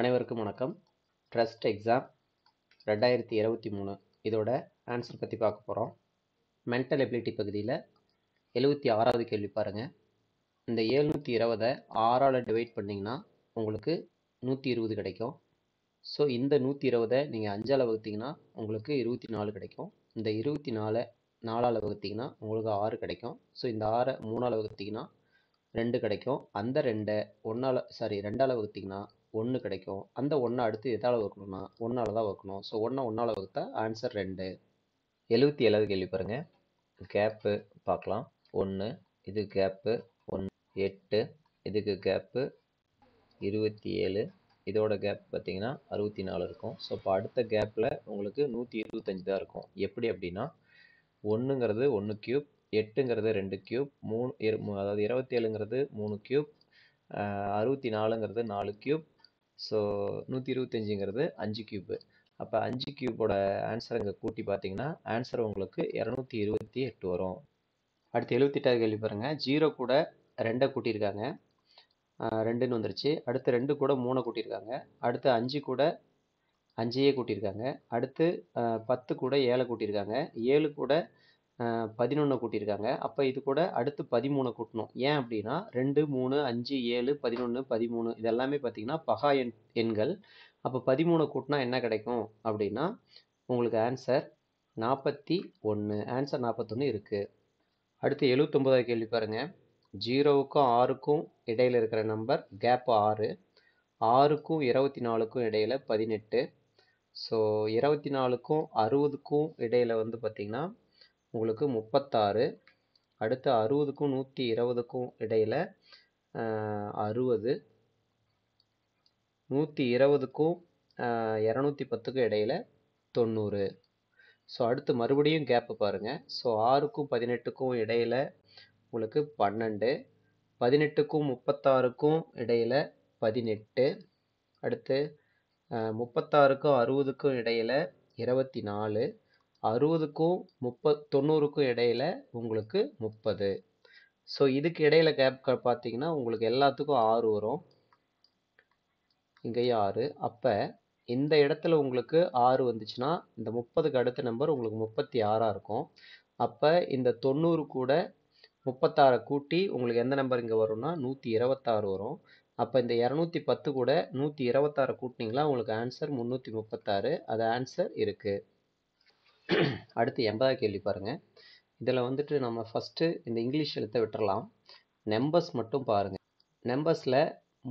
அனைவருக்கும் வணக்கம் trust exam ரெண்டாயிரத்தி இருபத்தி மூணு இதோட ஆன்சர் பற்றி பார்க்க போகிறோம் மென்டல் எபிலிட்டி பகுதியில் எழுபத்தி ஆறாவது கேள்வி பாருங்கள் இந்த ஏழ்நூற்றி இருபதை ஆறால் டிவைட் பண்ணிங்கன்னா உங்களுக்கு நூற்றி இருபது கிடைக்கும் ஸோ இந்த நூற்றி இருபதை நீங்கள் அஞ்சால் வகுத்தீங்கன்னா உங்களுக்கு இருபத்தி நாலு கிடைக்கும் இந்த இருபத்தி நாலு நாலால் வகுத்தீங்கன்னா உங்களுக்கு ஆறு கிடைக்கும் ஸோ இந்த ஆறை மூணால் வகுத்தீங்கன்னா ரெண்டு கிடைக்கும் அந்த ரெண்டை ஒன்றால் சாரி ரெண்டால் வகுத்தீங்கன்னா ஒன்று கிடைக்கும் அந்த ஒன்றை அடுத்து எதால் வைக்கணும்னா ஒன்றால் தான் வைக்கணும் ஸோ ஒன்றை ஒன்றால் வகுத்தா ஆன்சர் ரெண்டு எழுபத்தி ஏழாவது கேள்வி பாருங்கள் கேப்பு பார்க்கலாம் ஒன்று இது கேப்பு ஒன் எட்டு இதுக்கு கேப்பு இருபத்தி ஏழு இதோட கேப் பார்த்தீங்கன்னா அறுபத்தி நாலு இருக்கும் ஸோ இப்போ அடுத்த கேப்பில் உங்களுக்கு நூற்றி இருபத்தஞ்சி தான் இருக்கும் எப்படி அப்படின்னா ஒன்றுங்கிறது ஒன்று கியூப் எட்டுங்கிறது ரெண்டு கியூப் மூணு அதாவது இருபத்தேழுங்கிறது மூணு கியூப் அறுபத்தி நாலுங்கிறது நாலு கியூப் ஸோ நூற்றி இருபத்தஞ்சிங்கிறது அஞ்சு கியூப்பு அப்போ அஞ்சு கியூப்போட ஆன்சர் இங்கே கூட்டி பார்த்தீங்கன்னா ஆன்சர் உங்களுக்கு இரநூத்தி இருபத்தி எட்டு வரும் அடுத்து எழுபத்தெட்டாவது கேள்வி பாருங்கள் ஜீரோ கூட ரெண்டை கூட்டியிருக்காங்க ரெண்டுன்னு வந்துருச்சு அடுத்து ரெண்டு கூட மூணை கூட்டியிருக்காங்க அடுத்து அஞ்சு கூட அஞ்சையே கூட்டியிருக்காங்க அடுத்து பத்து கூட ஏழை கூட்டியிருக்காங்க ஏழு கூட பதினொன்றை கூட்டியிருக்காங்க அப்போ இது கூட அடுத்து பதிமூணை கூட்டணும் ஏன் அப்படின்னா ரெண்டு மூணு அஞ்சு ஏழு பதினொன்று பதிமூணு இதெல்லாமே பார்த்தீங்கன்னா பகா எண் எண்கள் அப்போ பதிமூணை கூட்டினா என்ன கிடைக்கும் அப்படின்னா உங்களுக்கு ஆன்சர் நாற்பத்தி ஒன்று ஆன்சர் நாற்பத்தொன்று இருக்குது அடுத்து எழுபத்தொம்போதாவது கேள்வி பாருங்கள் ஜீரோவுக்கும் ஆறுக்கும் இடையில் இருக்கிற நம்பர் கேப் ஆறு ஆறுக்கும் இருபத்தி நாலுக்கும் இடையில் பதினெட்டு ஸோ இருபத்தி நாலுக்கும் அறுபதுக்கும் இடையில் வந்து பார்த்திங்கன்னா உங்களுக்கு முப்பத்தாறு அடுத்து அறுபதுக்கும் நூற்றி இருபதுக்கும் இடையில் அறுபது நூற்றி இருபதுக்கும் இரநூத்தி பத்துக்கும் இடையில் தொண்ணூறு ஸோ அடுத்து மறுபடியும் கேப்பு பாருங்கள் ஸோ ஆறுக்கும் பதினெட்டுக்கும் இடையில் உங்களுக்கு பன்னெண்டு பதினெட்டுக்கும் முப்பத்தாறுக்கும் இடையில் பதினெட்டு அடுத்து முப்பத்தாறுக்கும் அறுபதுக்கும் இடையில் இருபத்தி நாலு அறுபதுக்கும் முப்பத் தொண்ணூறுக்கும் இடையில் உங்களுக்கு முப்பது ஸோ இதுக்கு இடையில் கேப் பார்த்தீங்கன்னா உங்களுக்கு எல்லாத்துக்கும் ஆறு வரும் இங்கேயும் ஆறு அப்போ இந்த இடத்துல உங்களுக்கு ஆறு வந்துச்சுன்னா இந்த முப்பதுக்கு அடுத்த நம்பர் உங்களுக்கு முப்பத்தி ஆறாக இருக்கும் அப்போ இந்த தொண்ணூறு கூட முப்பத்தாறை கூட்டி உங்களுக்கு எந்த நம்பர் இங்கே வரும்னா நூற்றி இருபத்தாறு வரும் அப்போ இந்த இரநூத்தி பத்து கூட நூற்றி இருபத்தாறு கூட்டினீங்களா உங்களுக்கு ஆன்சர் முந்நூற்றி முப்பத்தாறு அது ஆன்சர் இருக்குது அடுத்து எண்பதாவது கேள்வி பாருங்கள் இதில் வந்துட்டு நம்ம ஃபஸ்ட்டு இந்த இங்கிலீஷ் எழுத்தை விட்டுறலாம் நெம்பர்ஸ் மட்டும் பாருங்கள் நெம்பர்ஸில்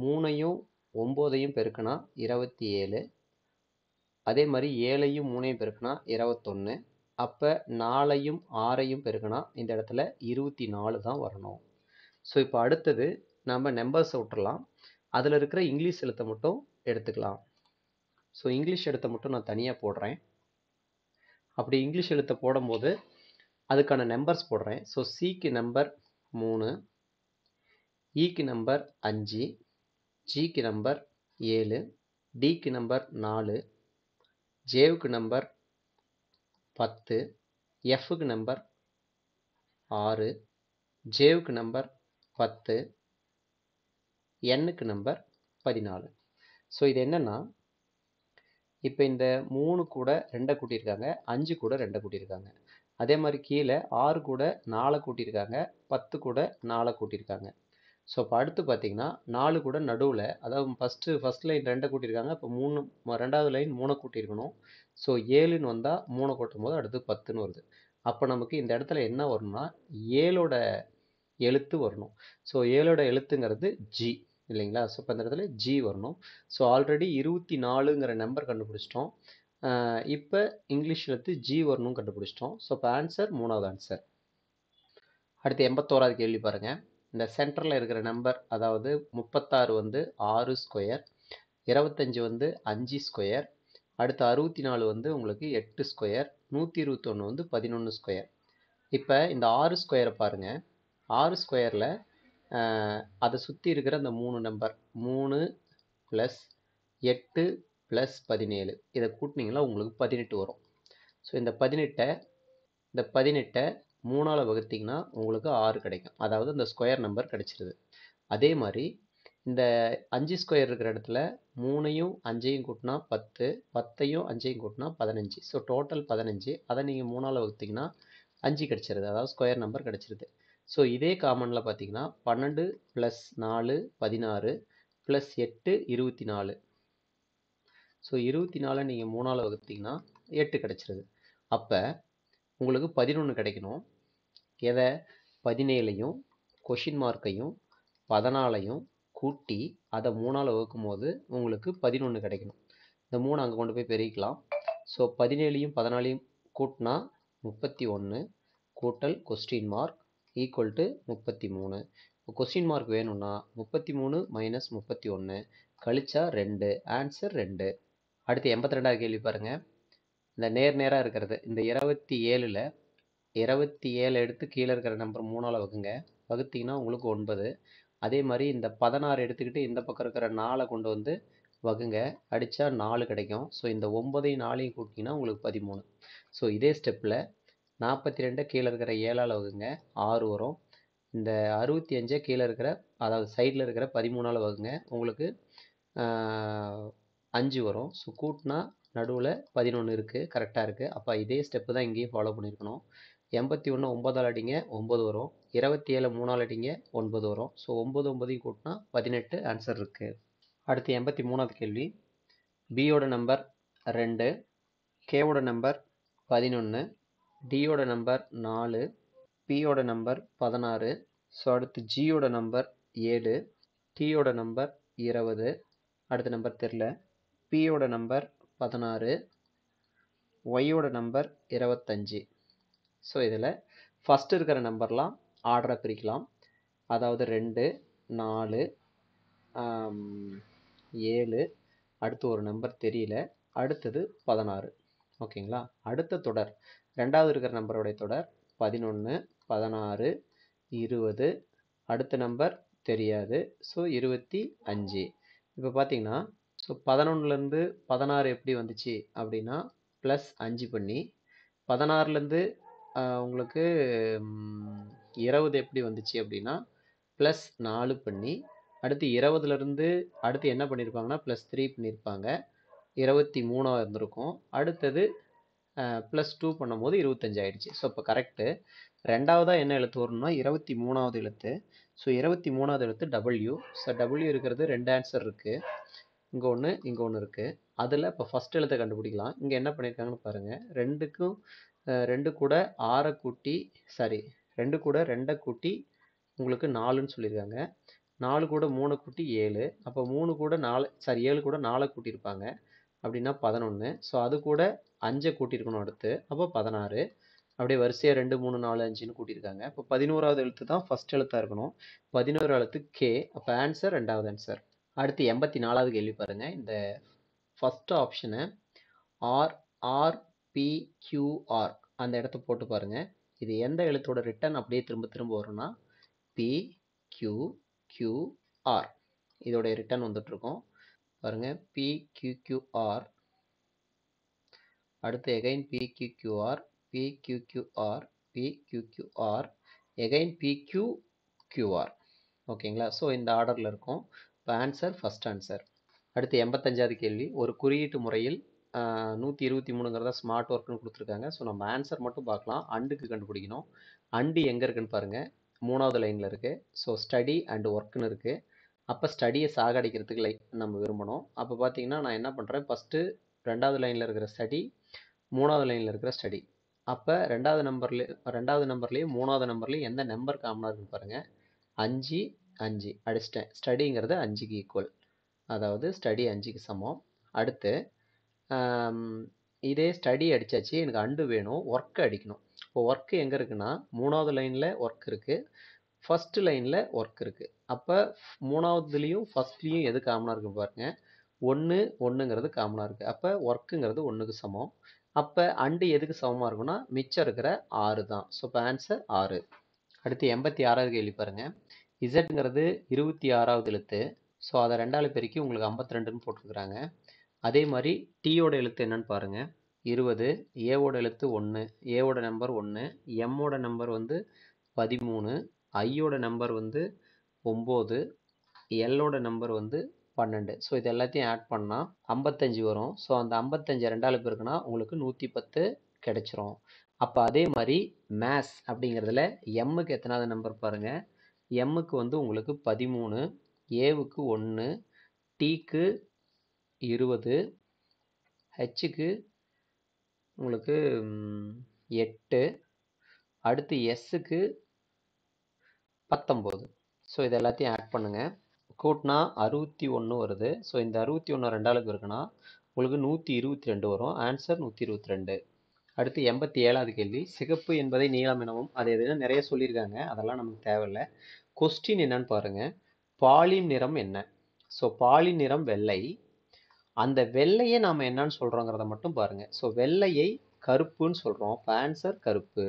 மூணையும் ஒம்போதையும் பெருக்கினா இருபத்தி ஏழு அதே மாதிரி ஏழையும் மூணையும் பெருக்கினா இருபத்தொன்று அப்போ நாலையும் ஆறையும் பெருக்கினா இந்த இடத்துல இருபத்தி நாலு தான் வரணும் ஸோ இப்போ அடுத்தது நம்ம நெம்பர்ஸை விட்டுறலாம் அதில் இருக்கிற இங்கிலீஷ் எழுத்தை மட்டும் எடுத்துக்கலாம் ஸோ இங்கிலீஷ் எழுத்தை மட்டும் நான் தனியாக போடுறேன் அப்படி இங்கிலீஷ் எழுத்தை போடும்போது அதுக்கான நம்பர்ஸ் போடுறேன் ஸோ சிக்கு நம்பர் மூணு இக்கு e நம்பர் அஞ்சு ஜிக்கு நம்பர் ஏழு டிக்கு நம்பர் நாலு ஜேவுக்கு நம்பர் பத்து எஃப்க்கு நம்பர் ஆறு ஜேவுக்கு நம்பர் பத்து எண்ணுக்கு நம்பர் பதினாலு ஸோ இது என்னென்னா இப்போ இந்த மூணு கூட ரெண்டை கூட்டியிருக்காங்க அஞ்சு கூட ரெண்டை கூட்டியிருக்காங்க அதே மாதிரி கீழே ஆறு கூட நாலை கூட்டியிருக்காங்க பத்து கூட நாலை கூட்டியிருக்காங்க ஸோ இப்போ அடுத்து பார்த்தீங்கன்னா நாலு கூட நடுவில் அதாவது ஃபஸ்ட்டு ஃபஸ்ட் லைன் ரெண்டை கூட்டியிருக்காங்க இப்போ மூணு ரெண்டாவது லைன் மூணை கூட்டியிருக்கணும் ஸோ ஏழுன்னு வந்தால் மூணை கூட்டும் போது அடுத்து பத்துன்னு வருது அப்போ நமக்கு இந்த இடத்துல என்ன வரும்னா ஏழோட எழுத்து வரணும் ஸோ ஏழோட எழுத்துங்கிறது ஜி இல்லைங்களா ஸோ இப்போ இந்த இடத்துல ஜி வரணும் ஸோ ஆல்ரெடி இருபத்தி நாலுங்கிற நம்பர் கண்டுபிடிச்சிட்டோம் இப்போ இங்கிலீஷில் எடுத்து ஜி வரணும் கண்டுபிடிச்சிட்டோம் ஸோ இப்போ ஆன்சர் மூணாவது ஆன்சர் அடுத்து எண்பத்தோராது கேள்வி பாருங்கள் இந்த சென்டரில் இருக்கிற நம்பர் அதாவது முப்பத்தாறு வந்து ஆறு ஸ்கொயர் இருபத்தஞ்சி வந்து அஞ்சு ஸ்கொயர் அடுத்து அறுபத்தி நாலு வந்து உங்களுக்கு எட்டு ஸ்கொயர் நூற்றி இருபத்தொன்று வந்து பதினொன்று ஸ்கொயர் இப்போ இந்த ஆறு ஸ்கொயரை பாருங்கள் ஆறு ஸ்கொயரில் அதை சுற்றி இருக்கிற அந்த மூணு நம்பர் மூணு ப்ளஸ் எட்டு ப்ளஸ் பதினேழு இதை கூட்டினீங்கன்னா உங்களுக்கு பதினெட்டு வரும் ஸோ இந்த பதினெட்டை இந்த பதினெட்டை மூணால் வகுத்திங்கன்னா உங்களுக்கு ஆறு கிடைக்கும் அதாவது அந்த ஸ்கொயர் நம்பர் கிடைச்சிருது அதே மாதிரி இந்த அஞ்சு ஸ்கொயர் இருக்கிற இடத்துல மூணையும் அஞ்சையும் கூட்டினா பத்து பத்தையும் அஞ்சையும் கூட்டினா பதினஞ்சு ஸோ டோட்டல் பதினஞ்சு அதை நீங்கள் மூணால் வகுத்திங்கன்னா அஞ்சு கிடச்சிருது அதாவது ஸ்கொயர் நம்பர் கிடச்சிருது ஸோ இதே காமனில் பார்த்தீங்கன்னா பன்னெண்டு ப்ளஸ் நாலு பதினாறு ப்ளஸ் எட்டு இருபத்தி நாலு ஸோ இருபத்தி நாலு நீங்கள் மூணால் வகுத்தீங்கன்னா எட்டு கிடச்சிருது அப்போ உங்களுக்கு பதினொன்று கிடைக்கணும் எதை பதினேழையும் கொஷின் மார்க்கையும் பதினாலையும் கூட்டி அதை மூணால் வகுக்கும் போது உங்களுக்கு பதினொன்று கிடைக்கணும் இந்த மூணு அங்கே கொண்டு போய் பெருக்கலாம் ஸோ பதினேழையும் பதினாலையும் கூட்டினா முப்பத்தி ஒன்று கூட்டல் கொஸ்டின் மார்க் ஈக்குவல் டு முப்பத்தி மூணு இப்போ கொஸ்டின் மார்க் வேணும்னா முப்பத்தி மூணு மைனஸ் முப்பத்தி ஒன்று கழிச்சா ரெண்டு ஆன்சர் ரெண்டு அடுத்து எண்பத்தி ரெண்டாவது கேள்வி பாருங்கள் இந்த நேர் நேராக இருக்கிறது இந்த இருபத்தி ஏழில் இருபத்தி ஏழு எடுத்து கீழே இருக்கிற நம்பர் மூணால் வகுங்க வகுத்திங்கன்னா உங்களுக்கு ஒன்பது அதே மாதிரி இந்த பதினாறு எடுத்துக்கிட்டு இந்த பக்கம் இருக்கிற நாளை கொண்டு வந்து வகுங்க அடித்தா நாலு கிடைக்கும் ஸோ இந்த ஒம்பதையும் நாலையும் கூட்டிங்கன்னா உங்களுக்கு பதிமூணு ஸோ இதே ஸ்டெப்பில் நாற்பத்தி ரெண்டை கீழே இருக்கிற ஏழால் வகுங்க ஆறு வரும் இந்த அறுபத்தி அஞ்சை கீழே இருக்கிற அதாவது சைடில் இருக்கிற பதிமூணால் வகுங்க உங்களுக்கு அஞ்சு வரும் ஸோ கூட்டினா நடுவில் பதினொன்று இருக்குது கரெக்டாக இருக்குது அப்போ இதே ஸ்டெப்பு தான் இங்கேயும் ஃபாலோ பண்ணியிருக்கணும் எண்பத்தி ஒன்று ஒம்பதால் அடிங்க ஒம்பது வரும் இருபத்தி ஏழு மூணால் அடிங்க ஒன்பது வரும் ஸோ ஒம்பது ஒம்பதையும் கூட்டினா பதினெட்டு ஆன்சர் இருக்குது அடுத்து எண்பத்தி மூணாவது கேள்வி பியோட நம்பர் ரெண்டு கேவோட நம்பர் பதினொன்று டியோட நம்பர் நாலு பியோட நம்பர் பதினாறு ஸோ அடுத்து ஜியோட நம்பர் ஏழு டியோட நம்பர் இருபது அடுத்த நம்பர் தெரில பியோட நம்பர் பதினாறு ஒய்யோட நம்பர் இருபத்தஞ்சி ஸோ இதில் ஃபஸ்ட்டு இருக்கிற நம்பர்லாம் ஆர்டரை பிரிக்கலாம் அதாவது ரெண்டு நாலு ஏழு அடுத்து ஒரு நம்பர் தெரியல அடுத்தது பதினாறு ஓகேங்களா அடுத்த தொடர் ரெண்டாவது இருக்கிற நம்பருடைய தொடர் பதினொன்று பதினாறு இருபது அடுத்த நம்பர் தெரியாது ஸோ இருபத்தி அஞ்சு இப்போ பார்த்தீங்கன்னா ஸோ பதினொன்றுலேருந்து பதினாறு எப்படி வந்துச்சு அப்படின்னா ப்ளஸ் அஞ்சு பண்ணி பதினாறுலேருந்து உங்களுக்கு இருபது எப்படி வந்துச்சு அப்படின்னா ப்ளஸ் நாலு பண்ணி அடுத்து இருபதுலேருந்து அடுத்து என்ன பண்ணியிருப்பாங்கன்னா ப்ளஸ் த்ரீ பண்ணியிருப்பாங்க இருபத்தி மூணாக இருந்திருக்கும் அடுத்தது ப்ளஸ் டூ பண்ணும்போது இருபத்தஞ்சு ஆயிடுச்சு ஸோ இப்போ கரெக்டு ரெண்டாவதாக என்ன எழுத்து வரணும்னா இருபத்தி மூணாவது எழுத்து ஸோ இருபத்தி மூணாவது எழுத்து டபுள்யூ ஸோ டபுள்யூ இருக்கிறது ரெண்டு ஆன்சர் இருக்குது இங்கே ஒன்று இங்கே ஒன்று இருக்குது அதில் இப்போ ஃபஸ்ட் எழுத்தை கண்டுபிடிக்கலாம் இங்கே என்ன பண்ணியிருக்காங்கன்னு பாருங்கள் ரெண்டுக்கும் ரெண்டு கூட ஆறை கூட்டி சாரி ரெண்டு கூட ரெண்டை கூட்டி உங்களுக்கு நாலுன்னு சொல்லியிருக்காங்க நாலு கூட மூணை கூட்டி ஏழு அப்போ மூணு கூட நாலு சாரி ஏழு கூட நாலை கூட்டியிருப்பாங்க அப்படின்னா பதினொன்று ஸோ அது கூட அஞ்சை கூட்டியிருக்கணும் அடுத்து அப்போ பதினாறு அப்படியே வரிசையாக ரெண்டு மூணு நாலு அஞ்சுன்னு கூட்டியிருக்காங்க இப்போ பதினோராவது எழுத்து தான் ஃபஸ்ட் எழுத்தாக இருக்கணும் பதினோரு எழுத்து கே அப்போ ஆன்சர் ரெண்டாவது ஆன்சர் அடுத்து எண்பத்தி நாலாவது கேள்வி பாருங்கள் இந்த ஃபஸ்ட் ஆப்ஷனை ஆர் ஆர் பி கியூஆர் அந்த இடத்த போட்டு பாருங்கள் இது எந்த எழுத்தோட ரிட்டன் அப்படியே திரும்ப திரும்ப வரும்னா பி கியூ கியூஆர் இதோடைய ரிட்டன் வந்துட்டுருக்கோம் பாருங்கள் பி கியூ கியூஆர் அடுத்து again PQQR PQQR PQQR again PQQR ஓகேங்களா ஸோ இந்த ஆர்டரில் இருக்கும் இப்போ ஆன்சர் ஃபஸ்ட் ஆன்சர் அடுத்து எண்பத்தஞ்சாவது கேள்வி ஒரு குறியீட்டு முறையில் நூற்றி இருபத்தி மூணுங்கிறத ஸ்மார்ட் ஒர்க்குன்னு கொடுத்துருக்காங்க ஸோ நம்ம ஆன்சர் மட்டும் பார்க்கலாம் அண்டுக்கு கண்டுபிடிக்கணும் அண்டு எங்கே இருக்குன்னு பாருங்கள் மூணாவது லைனில் இருக்குது ஸோ ஸ்டடி அண்டு ஒர்க்குன்னு இருக்குது அப்போ ஸ்டடியை சாகடிக்கிறதுக்கு லைக் நம்ம விரும்பணும் அப்போ பார்த்தீங்கன்னா நான் என்ன பண்ணுறேன் ஃபஸ்ட்டு ரெண்டாவது லைனில் இருக்கிற ஸ்டடி மூணாவது லைனில் இருக்கிற ஸ்டடி அப்போ ரெண்டாவது நம்பர்லேயே ரெண்டாவது நம்பர்லேயும் மூணாவது நம்பர்லேயும் எந்த நம்பர் காமனாக இருக்குன்னு பாருங்கள் அஞ்சு அஞ்சு அடிச்சிட்டேன் ஸ்டடிங்கிறது அஞ்சுக்கு ஈக்குவல் அதாவது ஸ்டடி அஞ்சுக்கு சமம் அடுத்து இதே ஸ்டடி அடித்தாச்சு எனக்கு அண்டு வேணும் ஒர்க்கு அடிக்கணும் இப்போ ஒர்க்கு எங்கே இருக்குன்னா மூணாவது லைனில் ஒர்க் இருக்குது ஃபஸ்ட்டு லைனில் ஒர்க் இருக்குது அப்போ மூணாவதுலேயும் ஃபஸ்ட்லேயும் எது காமனாக இருக்குன்னு பாருங்கள் ஒன்று ஒன்றுங்கிறது காமனாக இருக்குது அப்போ ஒர்க்குங்கிறது ஒன்றுக்கு சமம் அப்போ அண்டு எதுக்கு சமமாக இருக்குன்னா மிச்சம் இருக்கிற ஆறு தான் ஸோ இப்போ ஆன்சர் ஆறு அடுத்து எண்பத்தி ஆறாவது கேள்வி பாருங்கள் இசட்ங்கிறது இருபத்தி ஆறாவது எழுத்து ஸோ அதை ரெண்டாவது பெருக்கி உங்களுக்கு ஐம்பத்தி ரெண்டுன்னு போட்டிருக்கிறாங்க அதே மாதிரி டீயோட எழுத்து என்னன்னு பாருங்கள் இருபது ஏவோட எழுத்து ஒன்று ஏவோட நம்பர் ஒன்று எம்மோட நம்பர் வந்து பதிமூணு ஐயோட நம்பர் வந்து ஒம்பது எல்லோட நம்பர் வந்து பன்னெண்டு ஸோ இது எல்லாத்தையும் ஆட் பண்ணால் ஐம்பத்தஞ்சு வரும் ஸோ அந்த ஐம்பத்தஞ்சு ரெண்டாவது பேருக்குன்னா உங்களுக்கு நூற்றி பத்து கிடைச்சிரும் அப்போ அதே மாதிரி மேத்ஸ் அப்படிங்கிறதுல எம்முக்கு எத்தனாவது நம்பர் பாருங்கள் எம்முக்கு வந்து உங்களுக்கு பதிமூணு ஏவுக்கு ஒன்று டீக்கு இருபது ஹெச்சுக்கு உங்களுக்கு எட்டு அடுத்து எஸ்ஸுக்கு பத்தொம்போது ஸோ இது எல்லாத்தையும் ஆட் பண்ணுங்கள் கூட்டினா அறுபத்தி ஒன்று வருது ஸோ இந்த அறுபத்தி ஒன்று ரெண்டாளுக்கு இருக்குன்னா உங்களுக்கு நூற்றி இருபத்தி ரெண்டு வரும் ஆன்சர் நூற்றி இருபத்தி ரெண்டு அடுத்து எண்பத்தி ஏழாவது கேள்வி சிகப்பு என்பதை நீளம் எனவும் அது எதுனா நிறைய சொல்லியிருக்காங்க அதெல்லாம் நமக்கு தேவையில்லை கொஸ்டின் என்னன்னு பாருங்கள் பாலின் நிறம் என்ன ஸோ பாலின் நிறம் வெள்ளை அந்த வெள்ளையை நாம் என்னன்னு சொல்கிறோங்கிறத மட்டும் பாருங்கள் ஸோ வெள்ளையை கருப்புன்னு சொல்கிறோம் இப்போ ஆன்சர் கருப்பு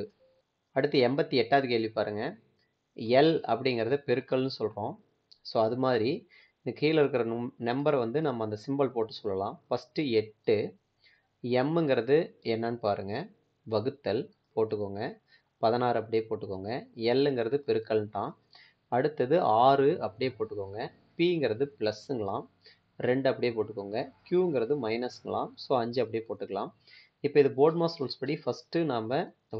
அடுத்து எண்பத்தி எட்டாவது கேள்வி பாருங்கள் எல் அப்படிங்கிறத பெருக்கல்னு சொல்கிறோம் ஸோ அது மாதிரி இந்த கீழே இருக்கிற நும் நம்பரை வந்து நம்ம அந்த சிம்பிள் போட்டு சொல்லலாம் ஃபஸ்ட்டு எட்டு எம்முங்கிறது என்னன்னு பாருங்கள் வகுத்தல் போட்டுக்கோங்க பதினாறு அப்படியே போட்டுக்கோங்க எல்லுங்கிறது பெருக்கல்ட்டான் அடுத்தது ஆறு அப்படியே போட்டுக்கோங்க பிங்கிறது ப்ளஸ்ஸுங்களாம் ரெண்டு அப்படியே போட்டுக்கோங்க க்யூங்கிறது மைனஸ்ங்களாம் ஸோ அஞ்சு அப்படியே போட்டுக்கலாம் இப்போ இது போர்ட் மாஸ் ரூல்ஸ் படி ஃபஸ்ட்டு நாம்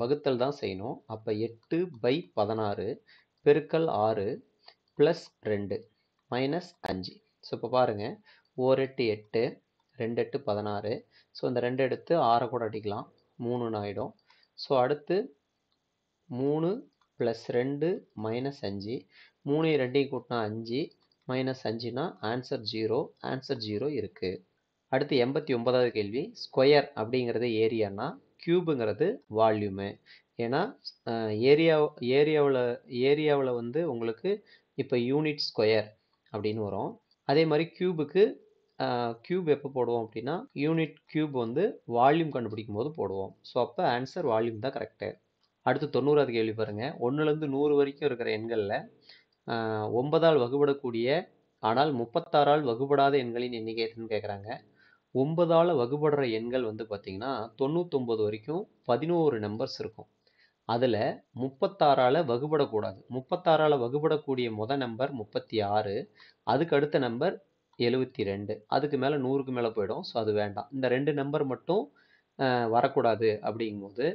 வகுத்தல் தான் செய்யணும் அப்போ எட்டு பை பதினாறு பெருக்கல் ஆறு ப்ளஸ் ரெண்டு மைனஸ் அஞ்சு ஸோ இப்போ பாருங்கள் ஓர் எட்டு எட்டு ரெண்டு எட்டு பதினாறு ஸோ இந்த ரெண்டு எடுத்து ஆறை கூட அடிக்கலாம் மூணுன்னு ஆகிடும் ஸோ அடுத்து மூணு ப்ளஸ் ரெண்டு மைனஸ் அஞ்சு மூணு ரெண்டையும் கூட்டினா அஞ்சு மைனஸ் அஞ்சுனா ஆன்சர் ஜீரோ ஆன்சர் ஜீரோ இருக்குது அடுத்து எண்பத்தி ஒன்பதாவது கேள்வி ஸ்கொயர் அப்படிங்கிறது ஏரியானா க்யூபுங்கிறது வால்யூமு ஏன்னா ஏரியா ஏரியாவில் ஏரியாவில் வந்து உங்களுக்கு இப்போ யூனிட் ஸ்கொயர் அப்படின்னு வரும் அதே மாதிரி க்யூபுக்கு க்யூப் எப்போ போடுவோம் அப்படின்னா யூனிட் க்யூப் வந்து வால்யூம் கண்டுபிடிக்கும் போது போடுவோம் ஸோ அப்போ ஆன்சர் வால்யூம் தான் கரெக்டு அடுத்து தொண்ணூறாவது கேள்வி பாருங்கள் ஒன்றுலேருந்து நூறு வரைக்கும் இருக்கிற எண்களில் ஒன்பதால் வகுபடக்கூடிய ஆனால் முப்பத்தாறால் வகுபடாத எண்களின் எண்ணிக்கை எதுன்னு கேட்குறாங்க ஒன்பதால் வகுபடுற எண்கள் வந்து பார்த்திங்கன்னா தொண்ணூற்றொம்பது வரைக்கும் பதினோரு நம்பர்ஸ் இருக்கும் அதில் முப்பத்தாறால் வகுபடக்கூடாது முப்பத்தாறால் வகுபடக்கூடிய முத நம்பர் முப்பத்தி ஆறு அதுக்கு அடுத்த நம்பர் எழுவத்தி ரெண்டு அதுக்கு மேலே நூறுக்கு மேலே போயிடும் ஸோ அது வேண்டாம் இந்த ரெண்டு நம்பர் மட்டும் வரக்கூடாது அப்படிங்கும்போது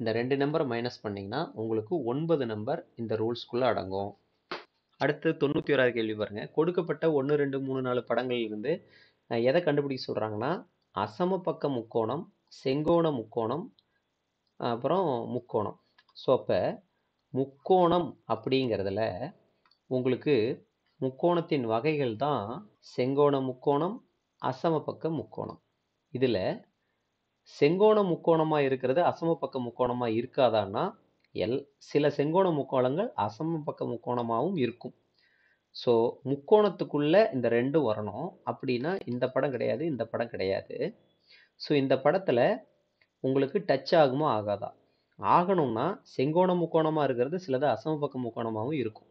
இந்த ரெண்டு நம்பரை மைனஸ் பண்ணிங்கன்னா உங்களுக்கு ஒன்பது நம்பர் இந்த ரூல்ஸ்குள்ளே அடங்கும் அடுத்து தொண்ணூற்றி ஓராது கேள்வி பாருங்கள் கொடுக்கப்பட்ட ஒன்று ரெண்டு மூணு நாலு படங்களிலிருந்து எதை கண்டுபிடிக்க சொல்கிறாங்கன்னா அசம பக்க முக்கோணம் செங்கோண முக்கோணம் அப்புறம் முக்கோணம் ஸோ அப்போ முக்கோணம் அப்படிங்கிறதுல உங்களுக்கு முக்கோணத்தின் வகைகள் தான் செங்கோண முக்கோணம் அசம பக்க முக்கோணம் இதில் செங்கோண முக்கோணமாக இருக்கிறது அசம பக்க முக்கோணமாக இருக்காதான்னா எல் சில செங்கோண முக்கோணங்கள் அசம பக்க முக்கோணமாகவும் இருக்கும் ஸோ முக்கோணத்துக்குள்ளே இந்த ரெண்டும் வரணும் அப்படின்னா இந்த படம் கிடையாது இந்த படம் கிடையாது ஸோ இந்த படத்தில் உங்களுக்கு டச் ஆகுமா ஆகாதா ஆகணும்னா செங்கோண முக்கோணமாக இருக்கிறது சிலது அசம பக்க முக்கோணமாகவும் இருக்கும்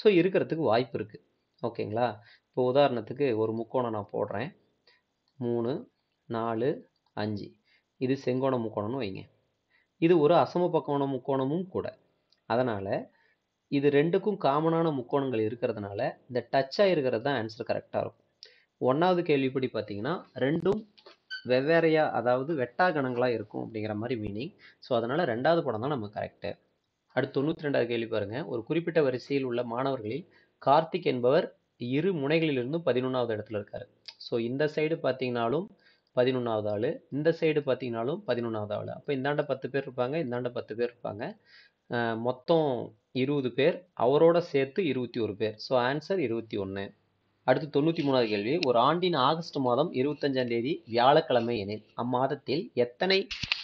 ஸோ இருக்கிறதுக்கு வாய்ப்பு இருக்குது ஓகேங்களா இப்போ உதாரணத்துக்கு ஒரு முக்கோணம் நான் போடுறேன் மூணு நாலு அஞ்சு இது செங்கோண முக்கோணம்னு வைங்க இது ஒரு அசம பக்கோண முக்கோணமும் கூட அதனால் இது ரெண்டுக்கும் காமனான முக்கோணங்கள் இருக்கிறதுனால இந்த டச்சாக இருக்கிறது தான் ஆன்சர் கரெக்டாக இருக்கும் ஒன்றாவது கேள்விப்படி பார்த்தீங்கன்னா ரெண்டும் வெவ்வேறையாக அதாவது வெட்டா கணங்களாக இருக்கும் அப்படிங்கிற மாதிரி மீனிங் ஸோ அதனால் ரெண்டாவது படம் தான் நம்ம கரெக்டு அடுத்து தொண்ணூற்றி ரெண்டாவது கேள்வி பாருங்கள் ஒரு குறிப்பிட்ட வரிசையில் உள்ள மாணவர்களில் கார்த்திக் என்பவர் இரு முனைகளிலிருந்தும் பதினொன்றாவது இடத்துல இருக்கார் ஸோ இந்த சைடு பார்த்தீங்கனாலும் பதினொன்றாவது ஆள் இந்த சைடு பார்த்தீங்கனாலும் பதினொன்றாவது ஆள் அப்போ இந்தாண்ட பத்து பேர் இருப்பாங்க இந்தாண்ட பத்து பேர் இருப்பாங்க மொத்தம் இருபது பேர் அவரோட சேர்த்து இருபத்தி ஒரு பேர் ஸோ ஆன்சர் இருபத்தி ஒன்று அடுத்து தொண்ணூற்றி மூணாவது கேள்வி ஒரு ஆண்டின் ஆகஸ்ட் மாதம் இருபத்தஞ்சாம் தேதி வியாழக்கிழமை எனில் அம்மாதத்தில் எத்தனை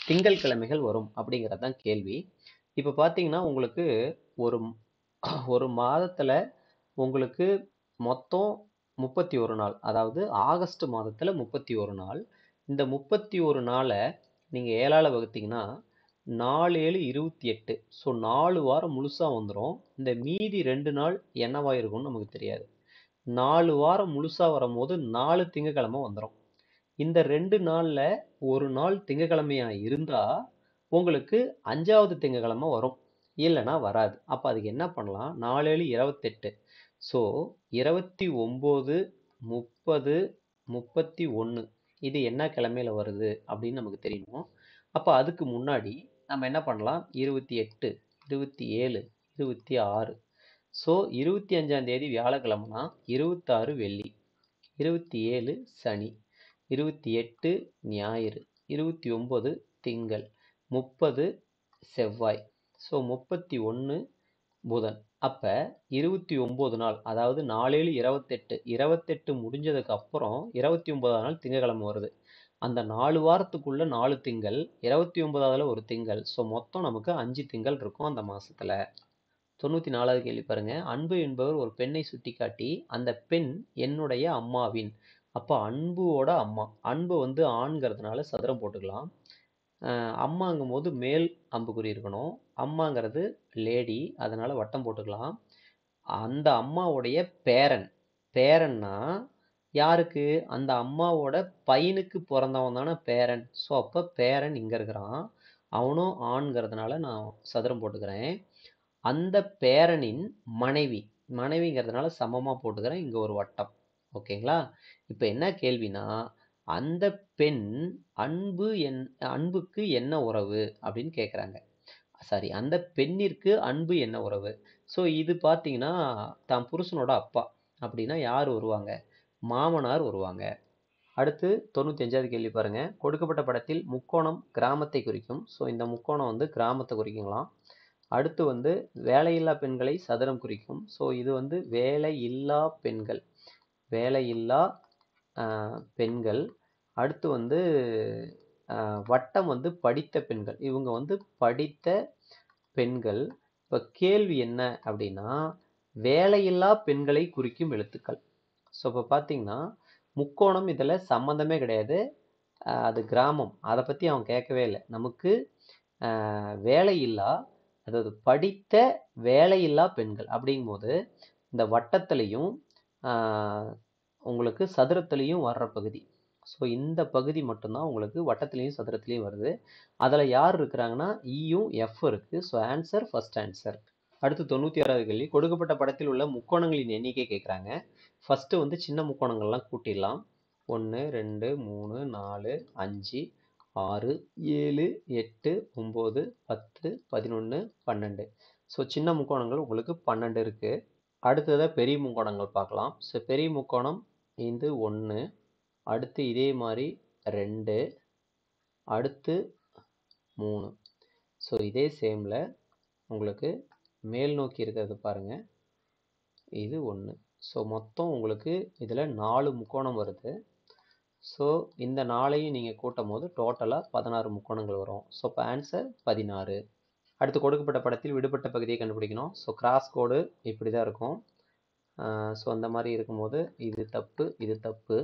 திங்கள் கிழமைகள் வரும் அப்படிங்கிறது தான் கேள்வி இப்போ பார்த்தீங்கன்னா உங்களுக்கு ஒரு ஒரு மாதத்தில் உங்களுக்கு மொத்தம் முப்பத்தி ஒரு நாள் அதாவது ஆகஸ்ட் மாதத்தில் முப்பத்தி ஒரு நாள் இந்த முப்பத்தி ஒரு நாளை நீங்கள் ஏழால் வகுத்தீங்கன்னா நாலு ஏழு இருபத்தி எட்டு ஸோ நாலு வாரம் முழுசாக வந்துடும் இந்த மீதி ரெண்டு நாள் என்னவாயிருக்கும்னு நமக்கு தெரியாது நாலு வாரம் முழுசாக வரும்போது நாலு திங்கக்கிழமை வந்துடும் இந்த ரெண்டு நாளில் ஒரு நாள் திங்கக்கிழமையாக இருந்தால் உங்களுக்கு அஞ்சாவது திங்கக்கிழமை வரும் இல்லைன்னா வராது அப்போ அதுக்கு என்ன பண்ணலாம் நாலு இருபத்தெட்டு ஸோ இருபத்தி ஒம்பது முப்பது முப்பத்தி ஒன்று இது என்ன கிழமையில் வருது அப்படின்னு நமக்கு தெரியணும் அப்போ அதுக்கு முன்னாடி நம்ம என்ன பண்ணலாம் இருபத்தி எட்டு இருபத்தி ஏழு இருபத்தி ஆறு ஸோ இருபத்தி தேதி வியாழக்கிழமனா இருபத்தாறு வெள்ளி இருபத்தி ஏழு சனி இருபத்தி எட்டு ஞாயிறு இருபத்தி ஒம்பது திங்கள் முப்பது செவ்வாய் ஸோ முப்பத்தி ஒன்று புதன் அப்போ இருபத்தி ஒம்பது நாள் அதாவது நாலேழு இருபத்தெட்டு இருபத்தெட்டு முடிஞ்சதுக்கு அப்புறம் இருபத்தி ஒம்பதாவது நாள் திங்கக்கிழமை வருது அந்த நாலு வாரத்துக்குள்ளே நாலு திங்கள் இருபத்தி ஒம்பதாவதுல ஒரு திங்கள் ஸோ மொத்தம் நமக்கு அஞ்சு திங்கள் இருக்கும் அந்த மாதத்துல தொண்ணூற்றி நாலாவது கேள்வி பாருங்கள் அன்பு என்பவர் ஒரு பெண்ணை சுட்டிக்காட்டி அந்த பெண் என்னுடைய அம்மாவின் அப்போ அன்புவோட அம்மா அன்பு வந்து ஆண்கிறதுனால சதுரம் போட்டுக்கலாம் அம்மாங்கும் போது மேல் அம்புக்குறி இருக்கணும் அம்மாங்கிறது லேடி அதனால் வட்டம் போட்டுக்கலாம் அந்த அம்மாவுடைய பேரன் பேரன்னா யாருக்கு அந்த அம்மாவோட பையனுக்கு பிறந்தவன் தானே பேரன் ஸோ அப்போ பேரன் இங்கே இருக்கிறான் அவனும் ஆண்கிறதுனால நான் சதுரம் போட்டுக்கிறேன் அந்த பேரனின் மனைவி மனைவிங்கிறதுனால சமமாக போட்டுக்கிறேன் இங்கே ஒரு வட்டம் ஓகேங்களா இப்போ என்ன கேள்வினா அந்த பெண் அன்பு என் அன்புக்கு என்ன உறவு அப்படின்னு கேட்குறாங்க சாரி அந்த பெண்ணிற்கு அன்பு என்ன உறவு ஸோ இது பார்த்தீங்கன்னா தான் புருஷனோட அப்பா அப்படின்னா யார் வருவாங்க மாமனார் வருவாங்க அடுத்து தொண்ணூத்தஞ்சாவது கேள்வி பாருங்கள் கொடுக்கப்பட்ட படத்தில் முக்கோணம் கிராமத்தை குறிக்கும் ஸோ இந்த முக்கோணம் வந்து கிராமத்தை குறிக்குங்களாம் அடுத்து வந்து வேலையில்லா பெண்களை சதுரம் குறிக்கும் ஸோ இது வந்து வேலையில்லா பெண்கள் வேலையில்லா பெண்கள் அடுத்து வந்து வட்டம் வந்து படித்த பெண்கள் இவங்க வந்து படித்த பெண்கள் இப்போ கேள்வி என்ன அப்படின்னா வேலையில்லா பெண்களை குறிக்கும் எழுத்துக்கள் ஸோ இப்போ பார்த்தீங்கன்னா முக்கோணம் இதில் சம்மந்தமே கிடையாது அது கிராமம் அதை பற்றி அவன் கேட்கவே இல்லை நமக்கு வேலையில்லா அதாவது படித்த வேலையில்லா பெண்கள் அப்படிங்கும்போது இந்த வட்டத்துலேயும் உங்களுக்கு சதுரத்துலேயும் வர்ற பகுதி ஸோ இந்த பகுதி மட்டும்தான் உங்களுக்கு வட்டத்துலேயும் சதுரத்துலேயும் வருது அதில் யார் இருக்கிறாங்கன்னா இயும் எஃப் இருக்குது ஸோ ஆன்சர் ஃபஸ்ட் ஆன்சர் அடுத்து தொண்ணூற்றி ஆறாவது கேள்வி கொடுக்கப்பட்ட படத்தில் உள்ள முக்கோணங்களின் எண்ணிக்கை கேட்குறாங்க ஃபஸ்ட்டு வந்து சின்ன முக்கோணங்கள்லாம் கூட்டிடலாம் ஒன்று ரெண்டு மூணு நாலு அஞ்சு ஆறு ஏழு எட்டு ஒம்பது பத்து பதினொன்று பன்னெண்டு ஸோ சின்ன முக்கோணங்கள் உங்களுக்கு பன்னெண்டு இருக்குது அடுத்ததாக பெரிய முக்கோணங்கள் பார்க்கலாம் ஸோ பெரிய முக்கோணம் இது ஒன்று அடுத்து இதே மாதிரி ரெண்டு அடுத்து மூணு ஸோ இதே சேமில் உங்களுக்கு மேல் நோக்கி இருக்கிறது பாருங்கள் இது ஒன்று ஸோ மொத்தம் உங்களுக்கு இதில் நாலு முக்கோணம் வருது ஸோ இந்த நாளையும் நீங்கள் கூட்டும் போது டோட்டலாக பதினாறு முக்கோணங்கள் வரும் ஸோ இப்போ ஆன்சர் பதினாறு அடுத்து கொடுக்கப்பட்ட படத்தில் விடுபட்ட பகுதியை கண்டுபிடிக்கணும் ஸோ கிராஸ் கோடு இப்படி தான் இருக்கும் ஸோ அந்த மாதிரி இருக்கும்போது இது தப்பு இது தப்பு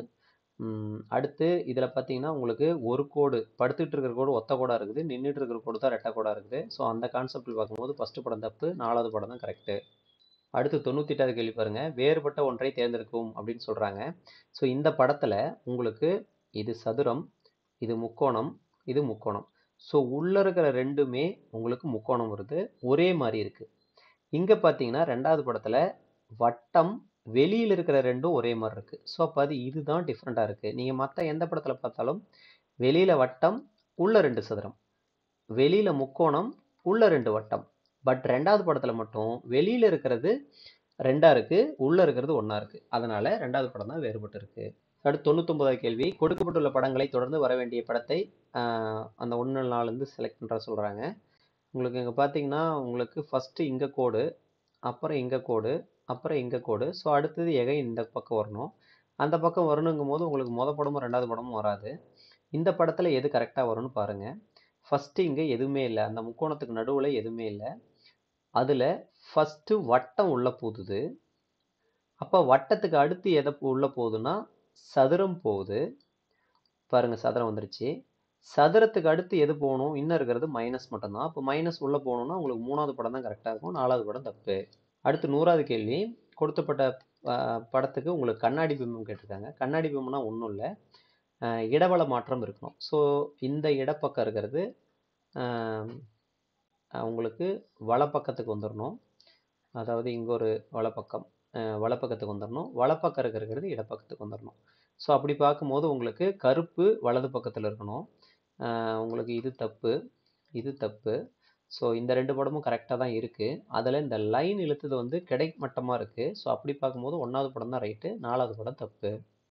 அடுத்து இதில் பார்த்தீங்கன்னா உங்களுக்கு ஒரு கோடு படுத்துட்டு இருக்கிற கோடு ஒத்த கோடாக இருக்குது நின்றுட்டு இருக்கிற கோடு தான் ரெட்டை கோடாக இருக்குது ஸோ அந்த கான்செப்டில் பார்க்கும்போது ஃபஸ்ட்டு படம் தப்பு நாலாவது படம் தான் கரெக்டு அடுத்து தொண்ணூற்றி எட்டாவது கேள்வி பாருங்கள் வேறுபட்ட ஒன்றை தேர்ந்தெடுக்கும் அப்படின்னு சொல்கிறாங்க ஸோ இந்த படத்தில் உங்களுக்கு இது சதுரம் இது முக்கோணம் இது முக்கோணம் ஸோ உள்ளே இருக்கிற ரெண்டுமே உங்களுக்கு முக்கோணம் வருது ஒரே மாதிரி இருக்குது இங்கே பார்த்தீங்கன்னா ரெண்டாவது படத்தில் வட்டம் வெளியில் இருக்கிற ரெண்டும் ஒரே மாதிரி இருக்குது ஸோ அப்போ அது இதுதான் டிஃப்ரெண்ட்டாக இருக்குது நீங்கள் மற்ற எந்த படத்தில் பார்த்தாலும் வெளியில் வட்டம் உள்ள ரெண்டு சதுரம் வெளியில் முக்கோணம் உள்ள ரெண்டு வட்டம் பட் ரெண்டாவது படத்தில் மட்டும் வெளியில் இருக்கிறது ரெண்டாக இருக்குது உள்ளே இருக்கிறது ஒன்றா இருக்குது அதனால் ரெண்டாவது படம் தான் வேறுபட்டு இருக்குது அடுத்து தொண்ணூத்தொம்பதாவது கேள்வி கொடுக்கப்பட்டுள்ள படங்களை தொடர்ந்து வர வேண்டிய படத்தை அந்த ஒன்று நாள்லேருந்து செலக்ட் பண்ணுற சொல்கிறாங்க உங்களுக்கு இங்கே பார்த்தீங்கன்னா உங்களுக்கு ஃபஸ்ட்டு இங்கே கோடு அப்புறம் இங்கே கோடு அப்புறம் இங்கே கோடு ஸோ அடுத்தது எகை இந்த பக்கம் வரணும் அந்த பக்கம் வரணுங்கும் போது உங்களுக்கு மொதல் படமும் ரெண்டாவது படமும் வராது இந்த படத்தில் எது கரெக்டாக வரும்னு பாருங்கள் ஃபஸ்ட்டு இங்கே எதுவுமே இல்லை அந்த முக்கோணத்துக்கு நடுவில் எதுவுமே இல்லை அதில் ஃபஸ்ட்டு வட்டம் உள்ளே போகுது அப்போ வட்டத்துக்கு அடுத்து எதை உள்ளே போகுதுன்னா சதுரம் போகுது பாருங்கள் சதுரம் வந்துருச்சு சதுரத்துக்கு அடுத்து எது போகணும் இன்னும் இருக்கிறது மைனஸ் மட்டும்தான் அப்போ மைனஸ் உள்ளே போகணுன்னா உங்களுக்கு மூணாவது படம் தான் கரெக்டாக இருக்கும் நாலாவது படம் தப்பு அடுத்து நூறாவது கேள்வி கொடுத்தப்பட்ட படத்துக்கு உங்களுக்கு கண்ணாடி பிம்பம் கேட்டிருக்காங்க கண்ணாடி பிம்பம்னா ஒன்றும் இல்லை இடவள மாற்றம் இருக்கணும் ஸோ இந்த இடப்பக்கம் இருக்கிறது உங்களுக்கு வலப்பக்கத்துக்கு வந்துடணும் அதாவது இங்கே ஒரு வலப்பக்கம் வலப்பக்கத்துக்கு வந்துடணும் வலப்பக்கம் இருக்கிறது இடப்பக்கத்துக்கு வந்துடணும் ஸோ அப்படி பார்க்கும்போது உங்களுக்கு கருப்பு வலது பக்கத்தில் இருக்கணும் உங்களுக்கு இது தப்பு இது தப்பு ஸோ இந்த ரெண்டு படமும் கரெக்டாக தான் இருக்குது அதில் இந்த லைன் இழுத்தது வந்து கிடைமட்டமாக இருக்குது ஸோ அப்படி பார்க்கும்போது ஒன்றாவது படம் தான் ரைட்டு நாலாவது படம் தப்பு